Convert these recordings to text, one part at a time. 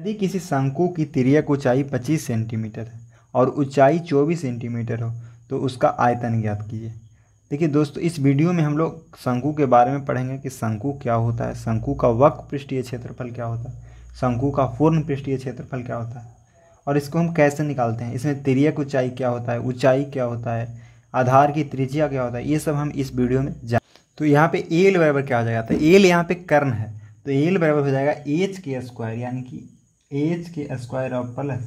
यदि किसी शंकु की तिरियक ऊंचाई 25 सेंटीमीटर है और ऊंचाई 24 सेंटीमीटर हो तो उसका आयतन ज्ञात कीजिए देखिए दोस्तों इस वीडियो में हम लोग शंकु के बारे में पढ़ेंगे कि शंकु क्या होता है शंकु का वक् पृष्ठीय क्षेत्रफल क्या होता है शंकु का पूर्ण पृष्ठीय क्षेत्रफल क्या होता है और इसको हम कैसे निकालते हैं इसमें तिरियक ऊंचाई क्या होता है ऊंचाई क्या होता है आधार की त्रिज्या क्या होता है ये सब हम इस वीडियो में जान तो यहाँ पे एल बराबर क्या हो जाएगा तो एल यहाँ पे कर्ण है तो एल बराबर हो जाएगा एच के स्क्वायर यानी कि एच के स्क्वायर और प्लस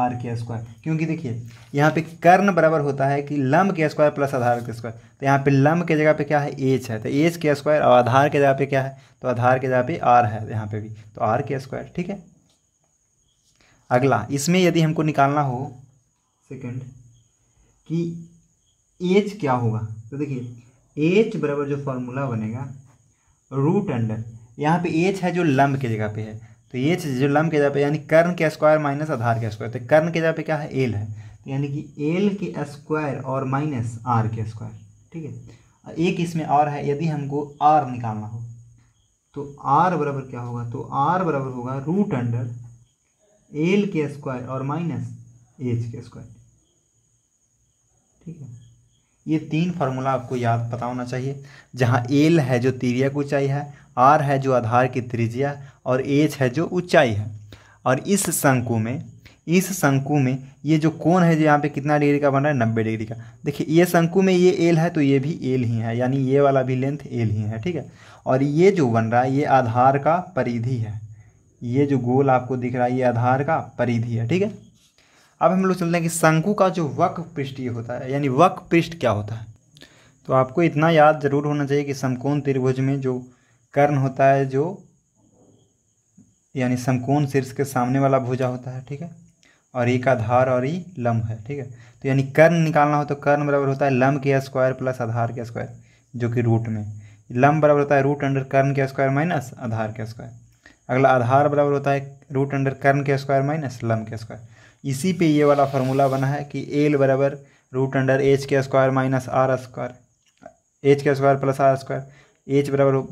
आर के स्क्वायर क्योंकि देखिए यहाँ पे कर्ण बराबर होता है कि लम्ब के स्क्वायर प्लस आधार के स्क्वायर तो यहाँ पे लम्ब के जगह पे क्या है एच है तो एच के स्क्वायर और आधार के जगह पे क्या है तो आधार के जगह पे आर है यहाँ पे भी तो आर के स्क्वायर ठीक है अगला इसमें यदि हमको निकालना हो सेकेंड कि एच क्या होगा तो देखिए एच बराबर जो फॉर्मूला बनेगा रूट अंडर यहाँ पे एच है जो लम्ब के जगह पे है तो ये जो लम के जगह पे यानी कर्ण के स्क्वायर माइनस आधार के स्क्वायर तो कर्ण के जगह पे क्या है एल है तो यानी कि एल के स्क्वायर और माइनस आर के स्क्वायर ठीक है एक इसमें और है यदि हमको आर निकालना हो तो आर बराबर क्या होगा तो आर बराबर होगा रूट अंडर एल के स्क्वायर और माइनस एच के स्क्वायर ठीक है ये तीन फार्मूला आपको याद पता होना चाहिए जहाँ एल है जो तिरिया ऊंचाई है आर है जो आधार की त्रिज्या और एच है जो ऊंचाई है और इस शंकु में इस शंकु में ये जो कोण है जो यहाँ पे कितना डिग्री का बन रहा है नब्बे डिग्री का देखिए ये शंकु में ये एल है तो ये भी एल ही है यानी ये वाला भी लेंथ एल ही है ठीक है और ये जो बन रहा है ये आधार का परिधि है ये जो गोल आपको दिख रहा है ये आधार का परिधि है ठीक है अब हम लोग चलते हैं कि शंकु का जो वक पृष्ठीय होता है यानी वक पृष्ठ क्या होता है तो आपको इतना याद जरूर होना चाहिए कि समकोण त्रिभुज में जो कर्ण होता है जो यानी समकोण शीर्ष के सामने वाला भुजा होता है ठीक है और एक आधार और ई लम्ब है ठीक है तो यानी कर्ण निकालना हो तो कर्ण बराबर होता है लम्ब के स्क्वायर प्लस आधार के स्क्वायर जो कि रूट में लम्ब बराबर होता है रूट अंडर कर्ण के स्क्वायर माइनस आधार के स्क्वायर अगला आधार बराबर होता है रूट अंडर कर्ण के स्क्वायर माइनस लम्ब के स्क्वायर इसी पे ये वाला फार्मूला बना है कि एल बराबर रूट अंडर एच के square minus r square h के square plus r square h बराबर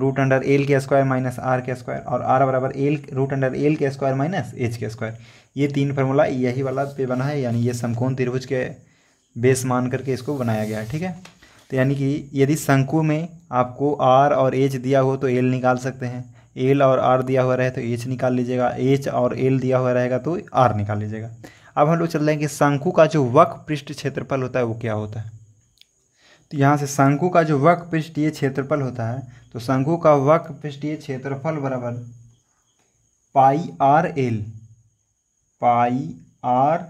रूट अंडर एल के स्क्वायर माइनस आर के स्क्वायर और आर बराबर एल रूट अंडर एल के स्क्वायर माइनस एच के स्क्वायर ये तीन फार्मूला यही वाला पे बना है यानी ये समकोण त्रिभुज के बेस मान करके इसको बनाया गया है ठीक है तो यानी कि यदि शंकु में आपको आर और एच दिया हो तो एल निकाल सकते हैं एल और आर दिया हुआ रहे तो एच निकाल लीजिएगा एच और एल दिया हुआ रहेगा तो आर निकाल लीजिएगा अब हम लोग चल रहे हैं कि शंकु का जो वक्र पृष्ठ क्षेत्रफल होता है वो क्या होता है तो यहाँ से शंकु का जो वक पृष्ठीय क्षेत्रफल होता है तो शंकु का वक पृष्ठीय क्षेत्रफल बराबर pi r l pi r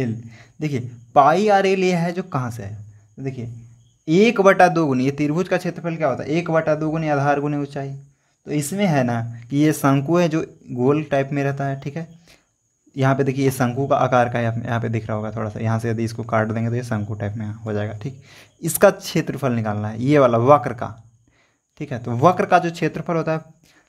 l देखिए पाई आर एल ये है जो कहाँ से है तो देखिए एक बटा दो गुनी ये त्रिभुज का क्षेत्रफल क्या होता है एक बटा दो गुनी आधार गुनी ऊंचाई तो इसमें है ना कि ये शंकु है जो गोल टाइप में रहता है ठीक है यहाँ पे देखिए ये शंकु का आकार का यहाँ पे दिख रहा होगा थोड़ा सा यहाँ से यदि इसको काट देंगे तो ये शंकु टाइप में हो जाएगा ठीक इसका क्षेत्रफल निकालना है ये वाला वक्र का ठीक है तो वक्र का जो क्षेत्रफल होता है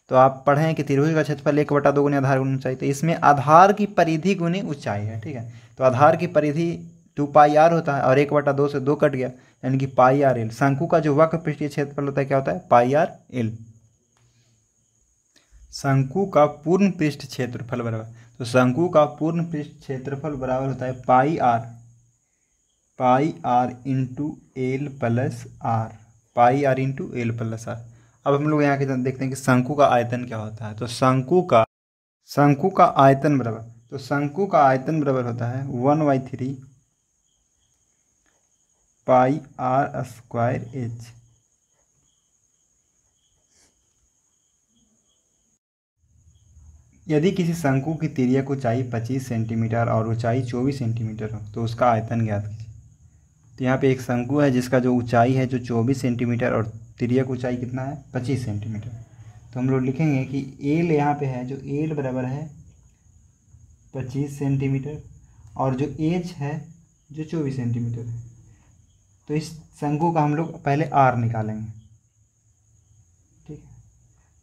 तो आप पढ़ें कि त्रिभुज का क्षेत्रफल एक बटा दो गुनी आधार गुनी ऊंचाई तो इसमें आधार की परिधि गुनी ऊंचाई है ठीक है तो आधार की परिधि टू पाई आर होता है और एक बटा दो से दो कट गया यानी कि पाई आर एल शंकु का जो वक्र पृष्ठीय क्षेत्रफल होता है क्या होता है पाई आर एल शंकु का पूर्ण पृष्ठ क्षेत्रफल बराबर तो शंकु का पूर्ण पृष्ठ क्षेत्रफल बराबर होता है pi r pi r into l plus r pi r into l plus r अब हम लोग यहाँ के देखते हैं कि शंकु का आयतन क्या होता है तो शंकु का शंकु का आयतन बराबर तो शंकु का आयतन बराबर होता है one by three pi r square h यदि किसी शंकु की तिरिया को ऊंचाई 25 सेंटीमीटर और ऊंचाई 24 सेंटीमीटर हो तो उसका आयतन ज्ञात कीजिए तो यहाँ पे एक शंकु है जिसका जो ऊंचाई है जो 24 सेंटीमीटर और तिरिया ऊंचाई कितना है 25 सेंटीमीटर तो हम लोग लिखेंगे कि एल यहाँ पे है जो एल बराबर है 25 सेंटीमीटर और जो एच है जो चौबीस सेंटीमीटर है तो इस शंकु का हम लोग पहले आर निकालेंगे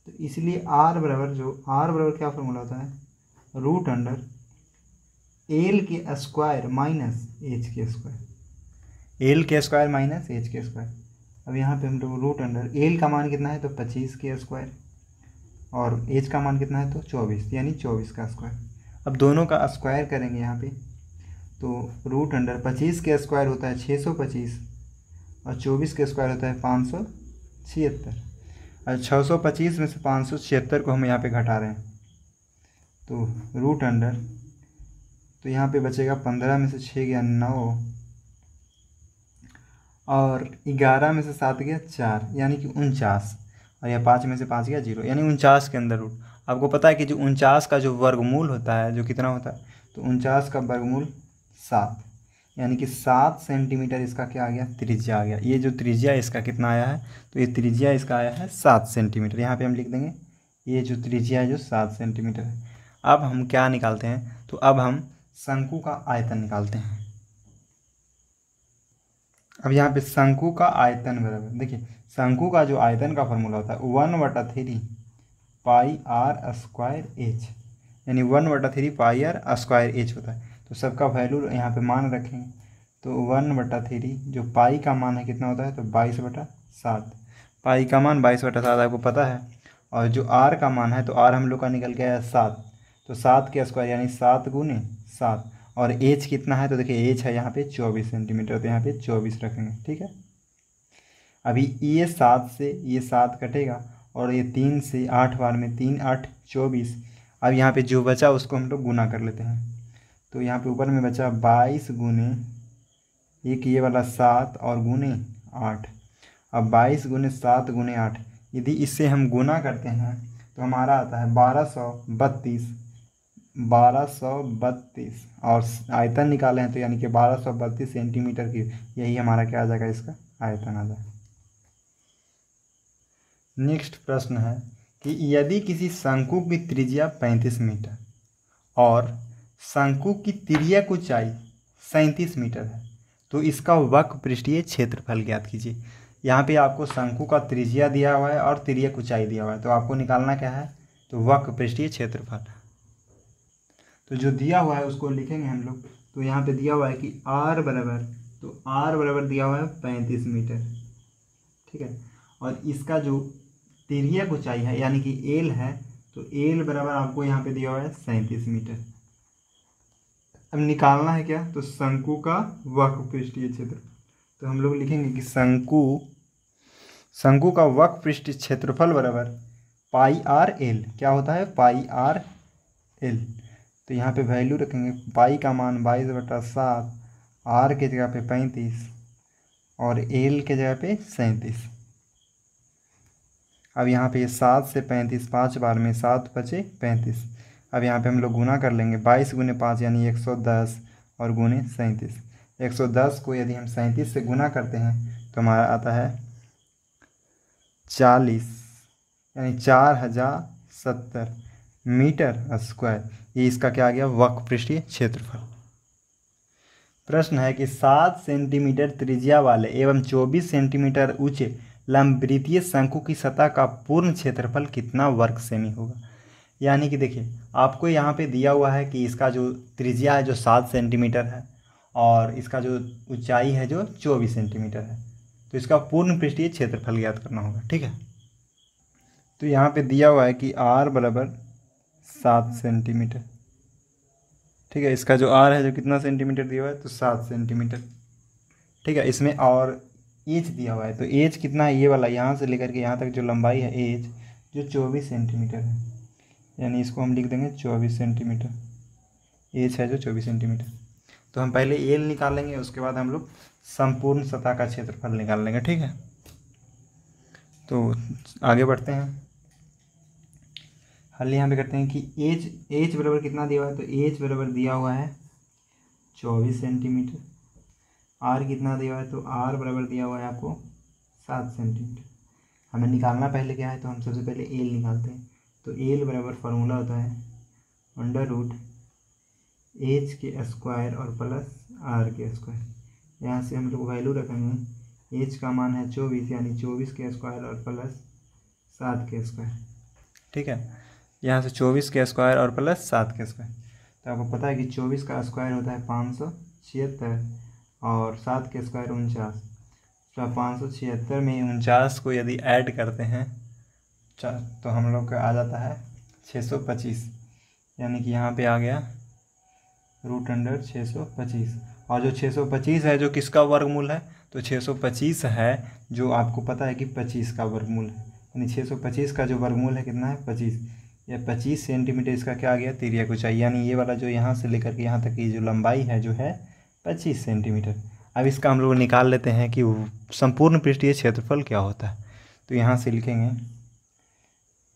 तो इसलिए आर बराबर जो आर बराबर क्या फॉर्मूला होता है रूट अंडर एल के स्क्वायर माइनस एच के स्क्वायर एल के स्क्वायर माइनस एच के स्क्वायर अब यहाँ पे हम लोग रूट अंडर एल का मान कितना है तो पच्चीस के स्क्वायर और एच का मान कितना है तो चौबीस यानी चौबीस का स्क्वायर अब दोनों का स्क्वायर करेंगे यहाँ पे तो रूट अंडर पच्चीस के स्क्वायर होता है छः सौ पच्चीस और चौबीस के स्क्वायर होता है पाँच सौ छिहत्तर छः सौ पच्चीस में से पाँच सौ छिहत्तर को हम यहाँ पे घटा रहे हैं तो रूट अंडर तो यहाँ पे बचेगा पंद्रह में से छः गया नौ और ग्यारह में से सात गया चार यानी कि उनचास और यह पाँच में से पाँच गया जीरो यानी उनचास के अंदर रूट आपको पता है कि जो उनचास का जो वर्गमूल होता है जो कितना होता है तो उनचास का वर्गमूल सात यानी कि सात सेंटीमीटर इसका क्या आ गया त्रिज्या आ गया ये जो त्रिज्या इसका कितना आया है तो ये त्रिज्या इसका आया है सात सेंटीमीटर यहाँ पे हम लिख देंगे ये जो त्रिज्या है जो सात सेंटीमीटर है अब हम क्या निकालते हैं तो अब हम शंकु का आयतन निकालते हैं अब यहाँ पे शंकु का आयतन बराबर देखिए शंकु का जो आयतन का फॉर्मूला होता है वन वटा three pi r square h यानी वन वटा three pi r square h होता है तो सबका वैल्यू यहाँ पे मान रखें तो वन बटा थ्री जो पाई का मान है कितना होता है तो बाईस बटा सात पाई का मान बाईस बटा सात आपको पता है और जो आर का मान है तो आर हम लोग का निकल गया है सात तो सात के स्क्वायर यानी सात गुने सात और एच कितना है तो देखिए एच है यहाँ पे चौबीस सेंटीमीटर तो यहाँ पे चौबीस रखेंगे ठीक है अभी ये सात से ये सात कटेगा और ये तीन से आठ बार में तीन आठ चौबीस अब यहाँ पे जो बचा उसको हम लोग तो गुना कर लेते हैं तो यहाँ पे ऊपर में बचा बाईस गुने एक ये वाला सात और गुने आठ अब बाईस गुने सात गुने आठ यदि इससे हम गुना करते हैं तो हमारा आता है बारह सौ बत्तीस बारह सौ बत्तीस और आयतन निकाले हैं तो यानी कि बारह सौ बत्तीस सेंटीमीटर की यही हमारा क्या आ जाएगा इसका आयतन आ जाएगा नेक्स्ट प्रश्न है कि यदि किसी शंकु की त्रिज्या पैंतीस मीटर और शंकु की त्रिया ऊंचाई सैंतीस मीटर है तो इसका वक् पृष्ठीय क्षेत्रफल ज्ञात कीजिए यहाँ पे आपको शंकु का त्रिज्या दिया हुआ है और त्रिया ऊंचाई दिया हुआ है तो आपको निकालना क्या है तो वक् पृष्ठीय क्षेत्रफल तो जो दिया हुआ है उसको लिखेंगे हम लोग तो यहाँ पे दिया हुआ है कि आर बराबर तो आर बराबर दिया हुआ है पैंतीस मीटर ठीक है और इसका जो त्रिया ऊंचाई है यानी कि एल है तो एल बराबर आपको यहाँ पे दिया हुआ है सैंतीस मीटर अब निकालना है क्या तो शंकु का वक् पृष्ठीय क्षेत्र तो हम लोग लिखेंगे कि शंकु शंकु का वक् पृष्ठ क्षेत्रफल बराबर पाई आर एल क्या होता है पाई आर एल तो यहाँ पे वैल्यू रखेंगे पाई का मान बाईस बटा सात आर के जगह पे पैंतीस और एल के जगह पे सैंतीस अब यहाँ पे सात से पैंतीस पाँच बार में सात बचे पैंतीस अब यहाँ पे हम लोग गुना कर लेंगे बाईस गुने पाँच यानी एक सौ दस और गुने सैंतीस एक सौ दस को यदि हम सैंतीस से गुना करते हैं तो हमारा आता है चालीस यानी चार हज़ार सत्तर मीटर स्क्वायर ये इसका क्या आ गया वक् पृष्ठीय क्षेत्रफल प्रश्न है कि सात सेंटीमीटर त्रिज्या वाले एवं चौबीस सेंटीमीटर ऊंचे लंबवृत्तीय शंकु की सतह का पूर्ण क्षेत्रफल कितना वर्ग सेमी होगा यानी कि देखिए आपको यहाँ पे दिया हुआ है कि इसका जो त्रिज्या है जो सात सेंटीमीटर है और इसका जो ऊंचाई है जो चौबीस सेंटीमीटर है तो इसका पूर्ण पृष्ठीय क्षेत्रफल ज्ञात करना होगा ठीक है तो यहाँ पे दिया हुआ है कि आर बराबर सात सेंटीमीटर ठीक है इसका जो आर है जो कितना सेंटीमीटर दिया हुआ है तो सात सेंटीमीटर ठीक है इसमें और एज दिया हुआ है तो एज कितना है ये वाला यहाँ से लेकर के यहाँ तक जो लंबाई है एज जो चौबीस सेंटीमीटर है यानी इसको हम लिख देंगे चौबीस सेंटीमीटर एच है जो चौबीस सेंटीमीटर तो हम पहले एल निकाल लेंगे उसके बाद हम लोग संपूर्ण सतह का क्षेत्रफल निकाल लेंगे ठीक है तो आगे बढ़ते हैं हल यहाँ पे करते हैं कि एच एच बराबर कितना दिया हुआ है तो एच बराबर दिया हुआ है चौबीस सेंटीमीटर आर कितना दिया हुआ है तो आर बराबर दिया हुआ है आपको सात सेंटीमीटर हमें निकालना पहले क्या है तो हम सबसे पहले एल निकालते हैं तो एल बराबर फार्मूला होता है अंडर रूट एच के स्क्वायर और प्लस आर के स्क्वायर यहाँ से हम लोग वैल्यू रखेंगे एच का मान है चौबीस यानी चौबीस के स्क्वायर और प्लस सात के स्क्वायर ठीक है यहाँ से चौबीस के स्क्वायर और प्लस सात के स्क्वायर तो आपको पता है कि चौबीस का स्क्वायर होता है पाँच सौ छिहत्तर और सात के स्क्वायर उनचास तो आप पाँच सौ छिहत्तर में उनचास को यदि ऐड करते हैं तो हम लोग का आ जाता है छः सौ पच्चीस यानी कि यहाँ पे आ गया रूट अंडर छः सौ पच्चीस और जो छः सौ पच्चीस है जो किसका वर्गमूल है तो छः सौ पच्चीस है जो आपको पता है कि पच्चीस का वर्गमूल है यानी छः सौ पच्चीस का जो वर्गमूल है कितना है पच्चीस या पच्चीस सेंटीमीटर इसका क्या आ गया तिरिया को चाहिए यानी ये वाला जो यहाँ से लेकर के यहाँ तक की जो लंबाई है जो है पच्चीस सेंटीमीटर अब इसका हम लोग निकाल लेते हैं कि संपूर्ण पृष्ठीय क्षेत्रफल क्या होता है तो यहाँ से लिखेंगे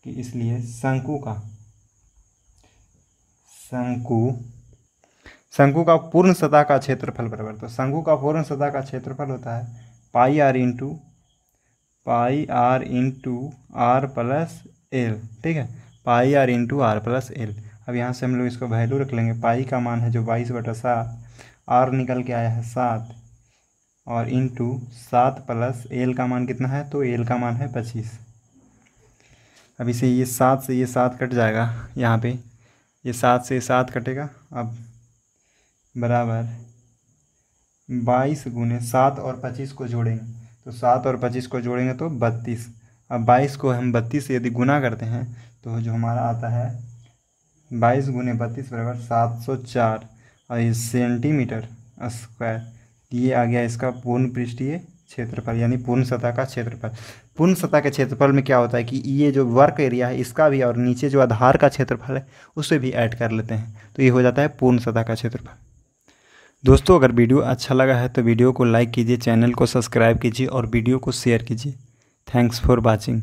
कि इसलिए शंकु का शंकु शंकु का पूर्ण सतह का क्षेत्रफल बराबर तो शंकु का पूर्ण सतह का क्षेत्रफल होता है pi r into pi r into r plus l ठीक है pi r into r plus l अब यहाँ से हम लोग इसको वैल्यू रख लेंगे पाई का मान है जो बाईस बटा सात आर निकल के आया है सात और इंटू सात प्लस एल का मान कितना है तो एल का मान है पच्चीस अब इसे ये सात से ये सात कट जाएगा यहाँ पे ये सात से सात कटेगा अब बराबर बाईस गुने सात और पच्चीस को जोड़ेंगे तो सात और पच्चीस को जोड़ेंगे तो बत्तीस अब बाईस को हम बत्तीस से यदि गुना करते हैं तो जो हमारा आता है बाईस गुने बत्तीस बराबर सात सौ चार और ये सेंटीमीटर स्क्वायर ये आ गया इसका पूर्ण पृष्ठीय क्षेत्रफल यानी पूर्ण सतह का क्षेत्रफल पूर्ण सतह के क्षेत्रफल में क्या होता है कि ये जो वर्क एरिया है इसका भी और नीचे जो आधार का क्षेत्रफल है उसे भी ऐड कर लेते हैं तो ये हो जाता है पूर्ण सतह का क्षेत्रफल दोस्तों अगर वीडियो अच्छा लगा है तो वीडियो को लाइक कीजिए चैनल को सब्सक्राइब कीजिए और वीडियो को शेयर कीजिए थैंक्स फॉर वॉचिंग